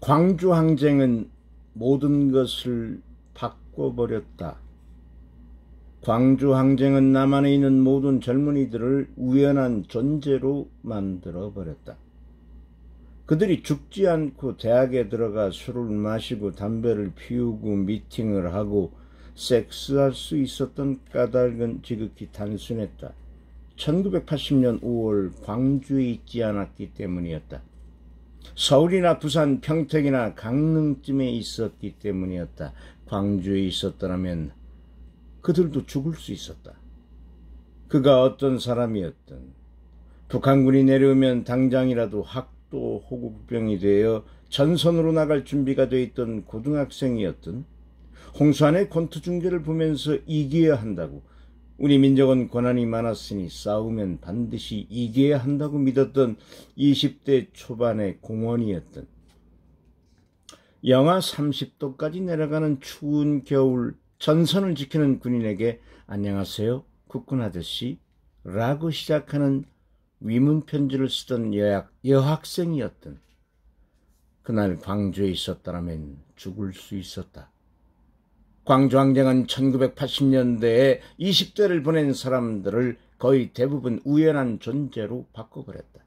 광주항쟁은 모든 것을 바꿔버렸다. 광주항쟁은 남한에 있는 모든 젊은이들을 우연한 존재로 만들어버렸다. 그들이 죽지 않고 대학에 들어가 술을 마시고 담배를 피우고 미팅을 하고 섹스할 수 있었던 까닭은 지극히 단순했다. 1980년 5월 광주에 있지 않았기 때문이었다. 서울이나 부산, 평택이나 강릉쯤에 있었기 때문이었다. 광주에 있었더라면 그들도 죽을 수 있었다. 그가 어떤 사람이었든 북한군이 내려오면 당장이라도 학도 호국병이 되어 전선으로 나갈 준비가 돼 있던 고등학생이었든 홍수안에 권투 중계를 보면서 이겨야 한다고 우리 민족은 고난이 많았으니 싸우면 반드시 이겨야 한다고 믿었던 20대 초반의 공원이었던 영하 30도까지 내려가는 추운 겨울 전선을 지키는 군인에게 안녕하세요 국군 아저씨 라고 시작하는 위문 편지를 쓰던 여학, 여학생이었던 그날 광주에 있었다면 죽을 수 있었다. 광주항쟁은 1980년대에 20대를 보낸 사람들을 거의 대부분 우연한 존재로 바꿔버렸다.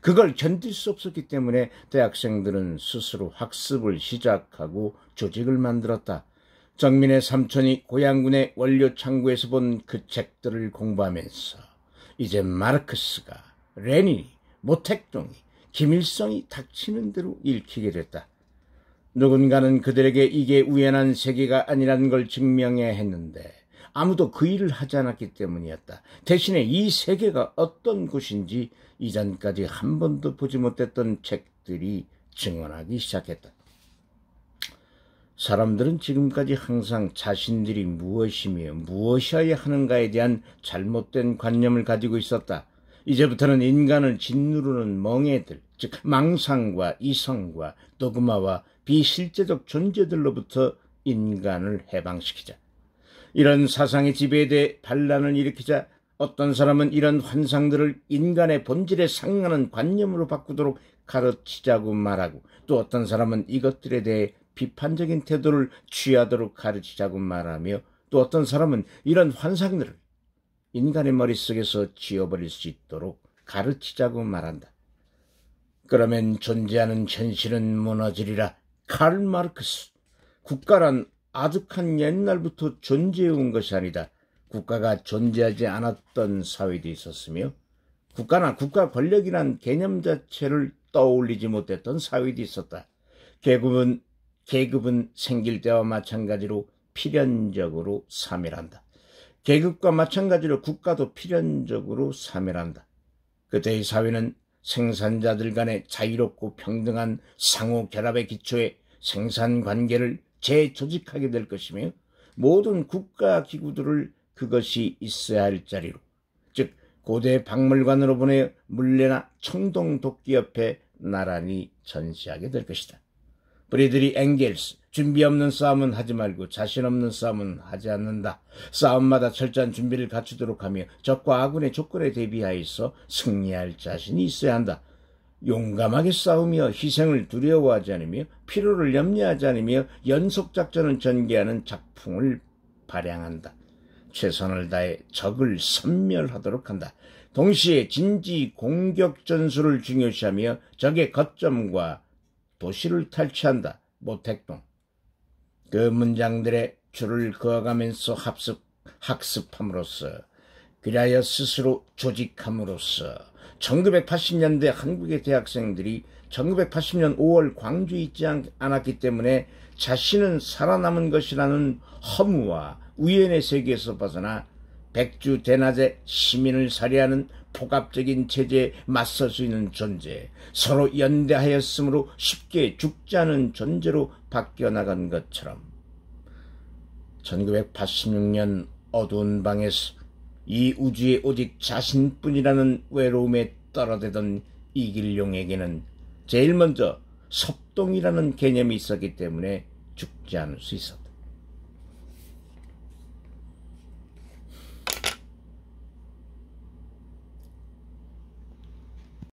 그걸 견딜 수 없었기 때문에 대학생들은 스스로 학습을 시작하고 조직을 만들었다. 정민의 삼촌이 고양군의 원료 창구에서 본 그 책들을 공부하면서 이제 마르크스가 레니 모택동이 김일성이 닥치는 대로 읽히게 됐다. 누군가는 그들에게 이게 우연한 세계가 아니라는 걸 증명해야 했는데 아무도 그 일을 하지 않았기 때문이었다. 대신에 이 세계가 어떤 곳인지 이전까지 한 번도 보지 못했던 책들이 증언하기 시작했다. 사람들은 지금까지 항상 자신들이 무엇이며 무엇이어야 하는가에 대한 잘못된 관념을 가지고 있었다. 이제부터는 인간을 짓누르는 멍에들, 즉 망상과 이성과 도그마와 비실제적 존재들로부터 인간을 해방시키자. 이런 사상의 지배에 대해 반란을 일으키자 어떤 사람은 이런 환상들을 인간의 본질에 상하는 응 관념으로 바꾸도록 가르치자고 말하고 또 어떤 사람은 이것들에 대해 비판적인 태도를 취하도록 가르치자고 말하며 또 어떤 사람은 이런 환상들을 인간의 머릿속에서 지워버릴 수 있도록 가르치자고 말한다. 그러면 존재하는 현실은 무너지리라. 카를 마르크스 국가란 아득한 옛날부터 존재해온 것이 아니다. 국가가 존재하지 않았던 사회도 있었으며 국가나 국가 권력이란 개념 자체를 떠올리지 못했던 사회도 있었다. 계급은 계급은 생길 때와 마찬가지로 필연적으로 사멸한다. 계급과 마찬가지로 국가도 필연적으로 사멸한다. 그때의 사회는 생산자들 간의 자유롭고 평등한 상호 결합의 기초에 생산 관계를 재조직하게 될 것이며 모든 국가 기구들을 그것이 있어야 할 자리로 즉 고대 박물관으로 보내 물레나 청동 도끼 옆에 나란히 전시하게 될 것이다. 브리드리 앵겔스 준비 없는 싸움은 하지 말고 자신 없는 싸움은 하지 않는다. 싸움마다 철저한 준비를 갖추도록 하며 적과 아군의 조건에 대비하여서 승리할 자신이 있어야 한다. 용감하게 싸우며 희생을 두려워하지 않으며 피로를 염려하지 않으며 연속작전을 전개하는 작품을 발양한다. 최선을 다해 적을 섬멸하도록 한다. 동시에 진지 공격 전술을 중요시하며 적의 거점과 도시를 탈취한다. 모택동. 그 문장들의 줄을 그어가면서 합습, 학습함으로써 그리하여 스스로 조직함으로써 1980년대 한국의 대학생들이 1980년 5월 광주 있지 않았기 때문에 자신은 살아남은 것이라는 허무와 우연의 세계에서 벗어나 백주 대낮에 시민을 살해하는 복합적인 체제에 맞설 수 있는 존재, 서로 연대하였으므로 쉽게 죽지 않은 존재로 바뀌어 나간 것처럼 1986년 어두운 방에서 이우주의 오직 자신뿐이라는 외로움에 떨어대던 이길용에게는 제일 먼저 섭동이라는 개념이 있었기 때문에 죽지 않을 수 있었다.